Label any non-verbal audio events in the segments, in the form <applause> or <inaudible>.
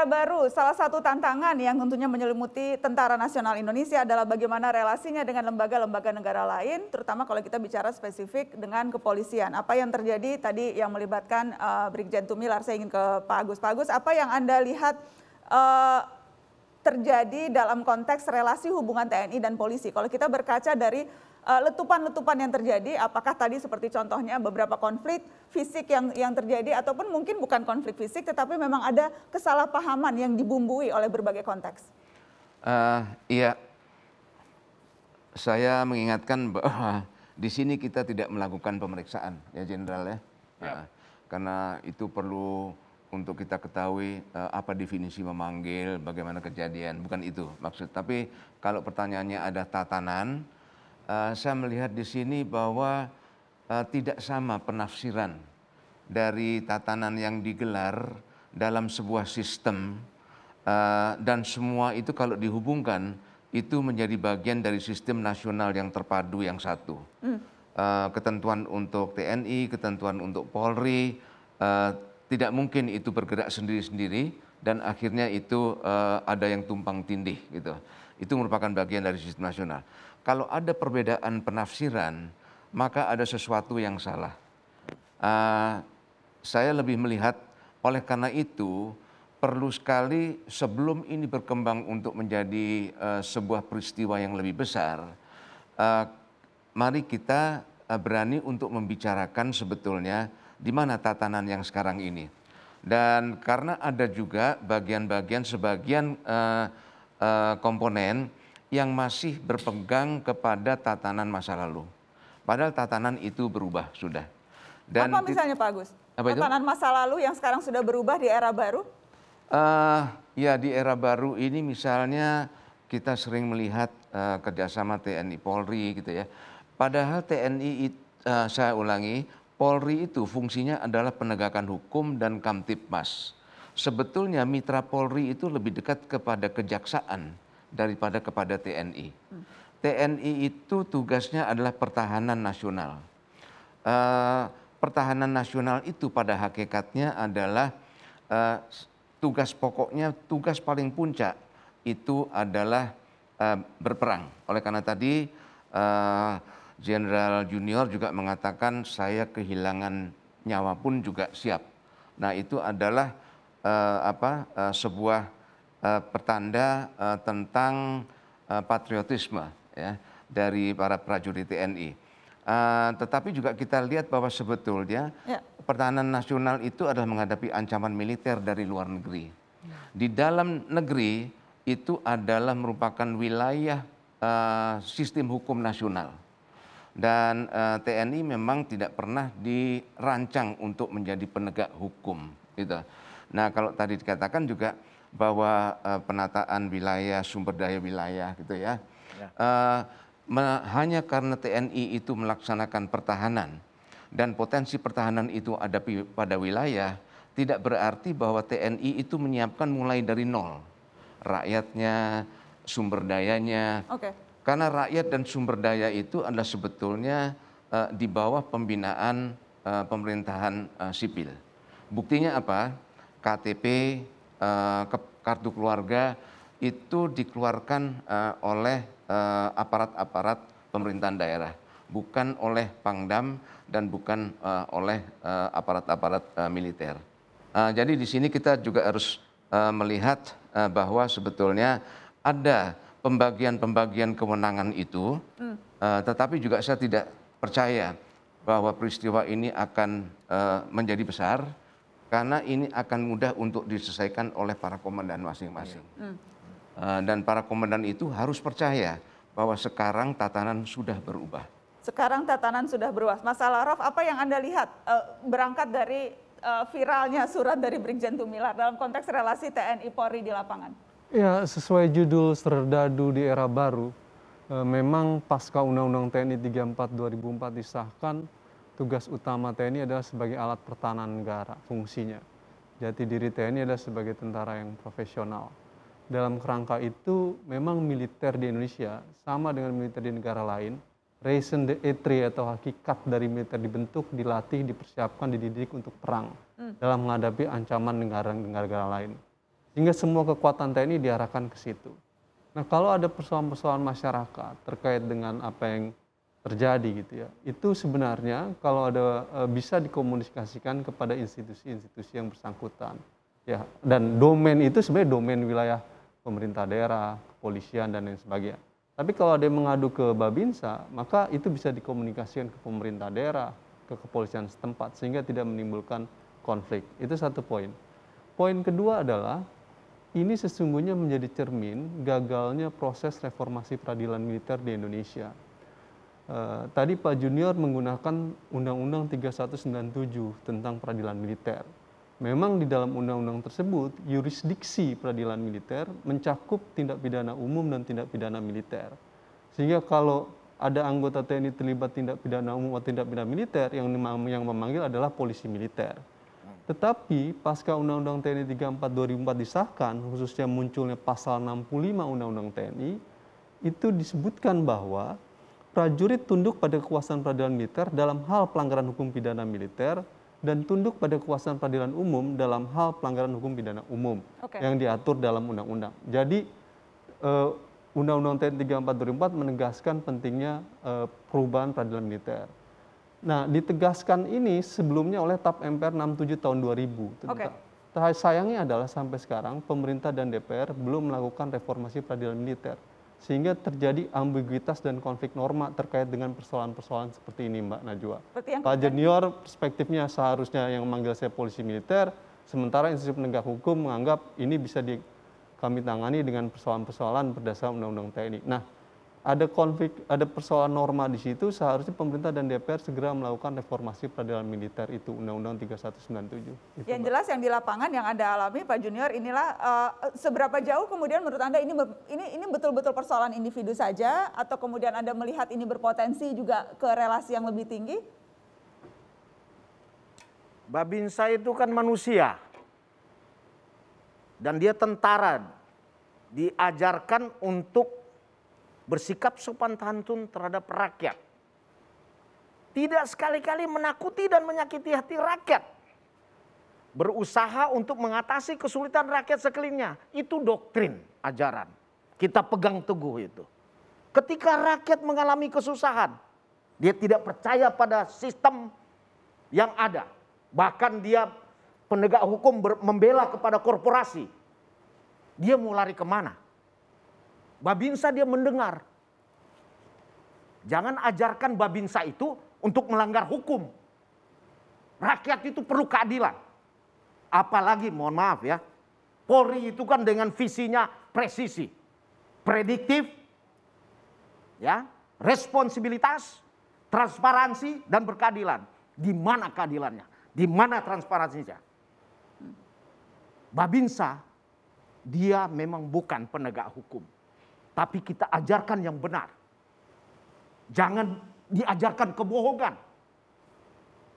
era baru, salah satu tantangan yang tentunya menyelimuti Tentara Nasional Indonesia adalah bagaimana relasinya dengan lembaga-lembaga negara lain, terutama kalau kita bicara spesifik dengan kepolisian. Apa yang terjadi tadi yang melibatkan uh, Brigjen Tumilar, saya ingin ke Pak Agus. Pak Agus, apa yang Anda lihat uh, terjadi dalam konteks relasi hubungan TNI dan polisi? Kalau kita berkaca dari Eh, letupan-letupan yang terjadi apakah tadi seperti contohnya beberapa konflik fisik yang yang terjadi ataupun mungkin bukan konflik fisik tetapi memang ada kesalahpahaman yang dibumbui oleh berbagai konteks. Uh, iya. Saya mengingatkan bahwa di sini kita tidak melakukan pemeriksaan ya jenderal ya. yep. Ya. Uh, ya, karena itu perlu untuk kita ketahui uh, apa definisi memanggil, bagaimana kejadian, bukan itu maksud. Tapi kalau pertanyaannya ada tatanan Eh, saya melihat di sini bahwa uh, tidak sama penafsiran dari tatanan yang digelar dalam sebuah sistem uh, dan semua itu kalau dihubungkan itu menjadi bagian dari sistem nasional yang terpadu yang satu. Mm. Uh, ketentuan untuk TNI, ketentuan untuk Polri, uh, tidak mungkin itu bergerak sendiri-sendiri dan akhirnya itu uh, ada yang tumpang tindih gitu. Itu merupakan bagian dari sistem nasional kalau ada perbedaan penafsiran, maka ada sesuatu yang salah. Uh, saya lebih melihat, oleh karena itu, perlu sekali sebelum ini berkembang untuk menjadi uh, sebuah peristiwa yang lebih besar, uh, mari kita uh, berani untuk membicarakan sebetulnya di mana tatanan yang sekarang ini. Dan karena ada juga bagian-bagian sebagian uh, uh, komponen yang masih berpegang kepada tatanan masa lalu. Padahal tatanan itu berubah sudah. Dan apa misalnya Pak Agus? Apa itu? Tatanan masa lalu yang sekarang sudah berubah di era baru? Uh, ya di era baru ini misalnya kita sering melihat uh, kerjasama TNI Polri gitu ya. Padahal TNI uh, eh, saya ulangi Polri itu fungsinya adalah penegakan hukum dan kamtipmas. Sebetulnya mitra Polri itu lebih dekat kepada kejaksaan daripada kepada TNI. Hmm. TNI itu tugasnya adalah pertahanan nasional. E, pertahanan nasional itu pada hakikatnya adalah e, tugas pokoknya, tugas paling puncak itu adalah e, berperang. Oleh karena tadi Jenderal Junior juga mengatakan saya kehilangan nyawa pun juga siap. Nah itu adalah apa sebuah uh, pertanda uh, tentang uh, patriotisme ya dari para prajurit TNI. Uh, tetapi juga kita lihat bahwa sebetulnya ya. pertahanan nasional itu adalah menghadapi ancaman militer dari luar negeri. Di dalam negeri itu adalah merupakan wilayah uh, sistem hukum nasional dan uh, TNI memang tidak pernah dirancang untuk menjadi penegak hukum gitu. Nah kalau tadi dikatakan juga bahwa uh, penataan wilayah, sumber daya wilayah gitu ya. ya. Uh, hanya karena TNI itu melaksanakan pertahanan dan potensi pertahanan itu ada pada wilayah, tidak berarti bahwa TNI itu menyiapkan mulai dari nol rakyatnya, sumber dayanya. Okay. Karena rakyat dan sumber daya itu adalah sebetulnya uh, di bawah pembinaan uh, pemerintahan uh, sipil. Buktinya apa? KTP, eh, ke kartu keluarga itu dikeluarkan eh, oleh eh, aparat-aparat pemerintahan daerah, bukan oleh Pangdam dan bukan oleh aparat-aparat militer. Jadi di sini kita juga harus melihat bahwa sebetulnya ada pembagian-pembagian kewenangan itu, hmm. tetapi juga saya tidak percaya bahwa peristiwa ini akan menjadi besar karena ini akan mudah untuk diselesaikan oleh para komandan masing-masing. Iya. Hmm. Eh, dan para komandan itu harus percaya bahwa sekarang tatanan sudah berubah. Sekarang tatanan sudah berubah. Masalah Rof, apa yang Anda lihat eh, berangkat dari eh, viralnya surat dari Brigjen Tumilar dalam konteks relasi TNI Polri di lapangan? Ya, sesuai judul Serdadu di Era Baru, memang pasca Undang-Undang TNI 34 2004 disahkan, tugas utama TNI adalah sebagai alat pertahanan negara fungsinya. Jati diri TNI adalah sebagai tentara yang profesional. Dalam kerangka itu memang militer di Indonesia sama dengan militer di negara lain, raison etri atau hakikat dari militer dibentuk, dilatih, dipersiapkan, dididik untuk perang hmm. dalam menghadapi ancaman negara-negara lain. Sehingga semua kekuatan TNI diarahkan ke situ. Nah, kalau ada persoalan-persoalan masyarakat terkait dengan apa yang terjadi gitu ya. Itu sebenarnya kalau ada eh, bisa dikomunikasikan kepada institusi-institusi yang bersangkutan. Ya, dan domain itu sebenarnya domain wilayah pemerintah daerah, kepolisian dan lain sebagainya. Tapi kalau ada yang mengadu ke Babinsa, maka itu bisa dikomunikasikan ke pemerintah daerah, ke kepolisian setempat sehingga tidak menimbulkan konflik. Itu satu poin. Poin kedua adalah ini sesungguhnya menjadi cermin gagalnya proses reformasi peradilan militer di Indonesia Eh, tadi Pak Junior menggunakan Undang-Undang 3197 tentang peradilan militer. Memang di dalam undang-undang tersebut, yurisdiksi peradilan militer mencakup tindak pidana umum dan tindak pidana militer. Sehingga kalau ada anggota TNI terlibat tindak pidana umum atau tindak pidana militer, yang yang memanggil adalah polisi militer. Tetapi pasca Undang-Undang TNI 34 2004 disahkan, khususnya munculnya pasal 65 Undang-Undang TNI, itu disebutkan bahwa prajurit tunduk pada kekuasaan peradilan militer dalam hal pelanggaran hukum pidana militer dan tunduk pada kekuasaan peradilan umum dalam hal pelanggaran hukum pidana umum okay. yang diatur dalam undang-undang. Jadi undang eh, Undang-Undang TNI 34 menegaskan pentingnya uh, perubahan peradilan militer. Nah, ditegaskan ini sebelumnya oleh TAP MPR 67 tahun 2000. Okay. Sayangnya adalah sampai sekarang pemerintah dan DPR belum melakukan reformasi peradilan militer sehingga terjadi ambiguitas dan konflik norma terkait dengan persoalan-persoalan seperti ini Mbak Najwa. Pak Junior perspektifnya seharusnya yang memanggil saya polisi militer, sementara institusi penegak hukum menganggap ini bisa di, kami tangani dengan persoalan-persoalan berdasarkan Undang-Undang TNI. Nah, ada konflik, ada persoalan norma di situ, seharusnya pemerintah dan DPR segera melakukan reformasi peradilan militer itu Undang-Undang 3197. Itu, yang Mbak. jelas yang di lapangan yang Anda alami Pak Junior inilah uh, seberapa jauh kemudian menurut Anda ini ini ini betul-betul persoalan individu saja atau kemudian Anda melihat ini berpotensi juga ke relasi yang lebih tinggi? Babinsa itu kan manusia. Dan dia tentara diajarkan untuk bersikap sopan santun terhadap rakyat. Tidak sekali-kali menakuti dan menyakiti hati rakyat. Berusaha untuk mengatasi kesulitan rakyat sekelilingnya. Itu doktrin ajaran. Kita pegang teguh itu. Ketika rakyat mengalami kesusahan, dia tidak percaya pada sistem yang ada. Bahkan dia penegak hukum membela kepada korporasi. Dia mau lari kemana? Babinsa dia mendengar. Jangan ajarkan babinsa itu untuk melanggar hukum. Rakyat itu perlu keadilan. Apalagi mohon maaf ya, Polri itu kan dengan visinya presisi, prediktif, ya, responsibilitas, transparansi dan berkeadilan. Di mana keadilannya? Di mana transparansinya? Babinsa dia memang bukan penegak hukum tapi kita ajarkan yang benar. Jangan diajarkan kebohongan.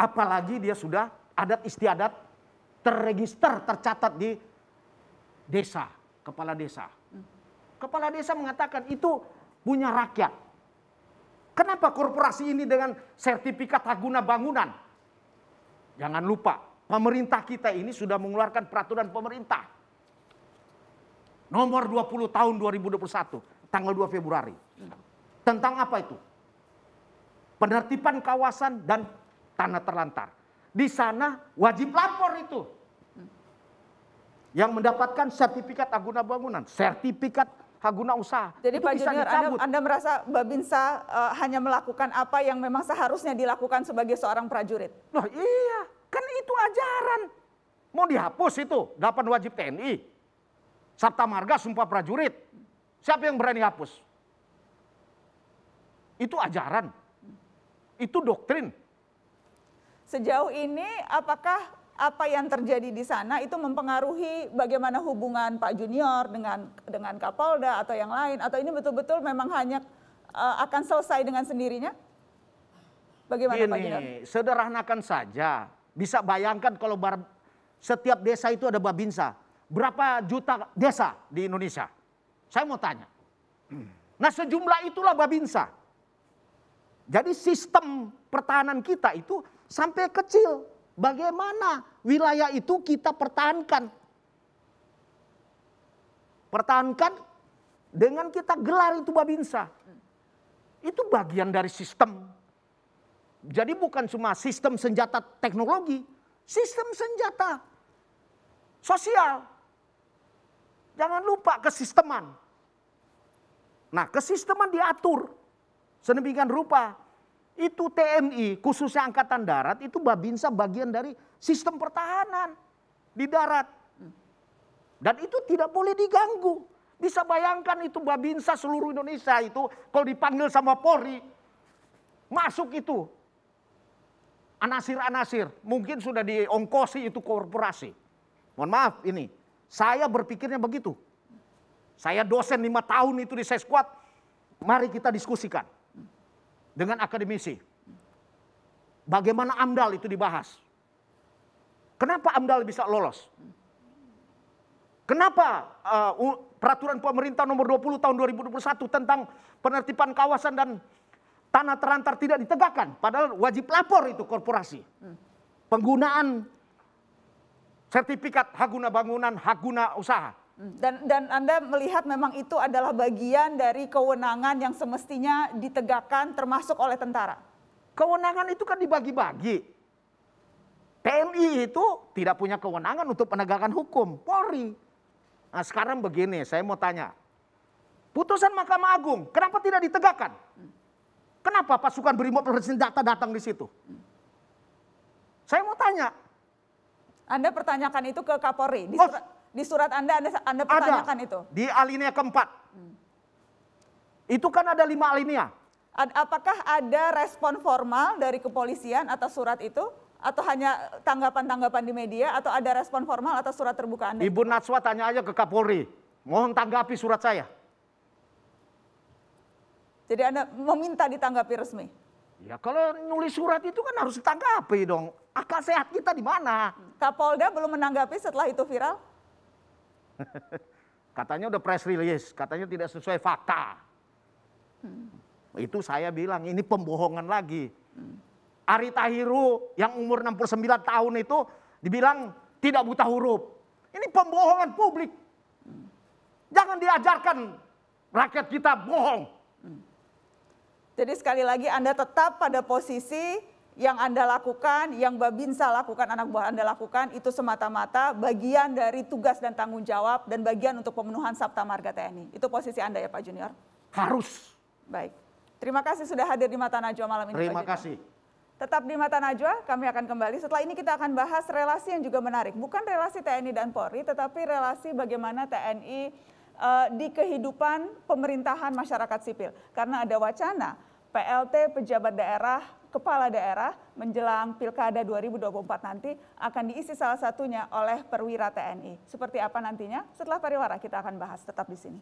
Apalagi dia sudah adat istiadat terregister, tercatat di desa, kepala desa. Kepala desa mengatakan itu punya rakyat. Kenapa korporasi ini dengan sertifikat hak guna bangunan? Jangan lupa, pemerintah kita ini sudah mengeluarkan peraturan pemerintah Nomor 20 tahun 2021, tanggal 2 Februari. Tentang apa itu? Penertiban kawasan dan tanah terlantar. Di sana wajib lapor itu. Yang mendapatkan sertifikat aguna bangunan, sertifikat haguna usaha. Jadi itu Pak Junior, anda, anda merasa Babinsa uh, eh, hanya melakukan apa yang memang seharusnya dilakukan sebagai seorang prajurit? Loh iya, kan itu ajaran. Mau dihapus itu, dapat wajib TNI. Sabta marga, sumpah prajurit. Siapa yang berani hapus? Itu ajaran. Itu doktrin. Sejauh ini apakah apa yang terjadi di sana itu mempengaruhi bagaimana hubungan Pak Junior dengan dengan Kapolda atau yang lain atau ini betul-betul memang hanya uh, akan selesai dengan sendirinya? Bagaimana Gini, Pak Junior? sederhanakan saja. Bisa bayangkan kalau bar, setiap desa itu ada babinsa berapa juta desa di Indonesia? Saya mau tanya. Nah sejumlah itulah Babinsa. Jadi sistem pertahanan kita itu sampai kecil. Bagaimana wilayah itu kita pertahankan? Pertahankan dengan kita gelar itu Babinsa. Itu bagian dari sistem. Jadi bukan cuma sistem senjata teknologi, sistem senjata sosial. Jangan lupa kesisteman. Nah kesisteman diatur sedemikian rupa. Itu TNI khususnya Angkatan Darat itu Babinsa bagian dari sistem pertahanan di darat. Dan itu tidak boleh diganggu. Bisa bayangkan itu Babinsa seluruh Indonesia itu kalau dipanggil sama Polri masuk itu. Anasir-anasir mungkin sudah diongkosi itu korporasi. Mohon maaf ini saya berpikirnya begitu. Saya dosen lima tahun itu di seskuat. Mari kita diskusikan dengan akademisi. Bagaimana AMDAL itu dibahas? Kenapa AMDAL bisa lolos? Kenapa uh, peraturan pemerintah nomor 20 tahun 2021 tentang penertiban kawasan dan tanah terantar tidak ditegakkan? Padahal wajib lapor itu korporasi. Hmm. Penggunaan sertifikat hak guna bangunan, hak guna usaha. Dan, dan Anda melihat memang itu adalah bagian dari kewenangan yang semestinya ditegakkan termasuk oleh tentara? Kewenangan itu kan dibagi-bagi. TNI itu tidak punya kewenangan untuk penegakan hukum, Polri. Nah sekarang begini, saya mau tanya. Putusan Mahkamah Agung, kenapa tidak ditegakkan? Kenapa pasukan berimut bersenjata datang di situ? Saya mau tanya, anda pertanyakan itu ke Kapolri. Di, oh. surat, di surat Anda, Anda, Anda pertanyakan ada. itu. Di alinea keempat. Hmm. Itu kan ada lima alinea. Ad, apakah ada respon formal dari kepolisian atas surat itu? Atau hanya tanggapan-tanggapan di media? Atau ada respon formal atas surat terbuka Anda? Ibu Natswa tanya aja ke Kapolri. Mohon tanggapi surat saya. Jadi Anda meminta ditanggapi resmi? Ya kalau nulis surat itu kan harus ditanggapi dong. Akal sehat kita di mana? Kapolda belum menanggapi setelah itu viral? <laughs> katanya udah press release, katanya tidak sesuai fakta. Hmm. Itu saya bilang ini pembohongan lagi. Hmm. Ari Tahiru yang umur 69 tahun itu dibilang tidak buta huruf. Ini pembohongan publik. Hmm. Jangan diajarkan rakyat kita bohong. Hmm. Jadi sekali lagi Anda tetap pada posisi yang Anda lakukan, yang Babinsa lakukan, anak buah Anda lakukan itu semata-mata bagian dari tugas dan tanggung jawab dan bagian untuk pemenuhan Sabta Marga TNI. Itu posisi Anda ya Pak Junior? Harus. Baik. Terima kasih sudah hadir di Mata Najwa malam ini Terima kasih. Tetap di Mata Najwa, kami akan kembali. Setelah ini kita akan bahas relasi yang juga menarik. Bukan relasi TNI dan Polri, tetapi relasi bagaimana TNI uh, eh, di kehidupan pemerintahan masyarakat sipil. Karena ada wacana PLT pejabat daerah, kepala daerah menjelang Pilkada 2024 nanti akan diisi salah satunya oleh perwira TNI. Seperti apa nantinya? Setelah pariwara kita akan bahas tetap di sini.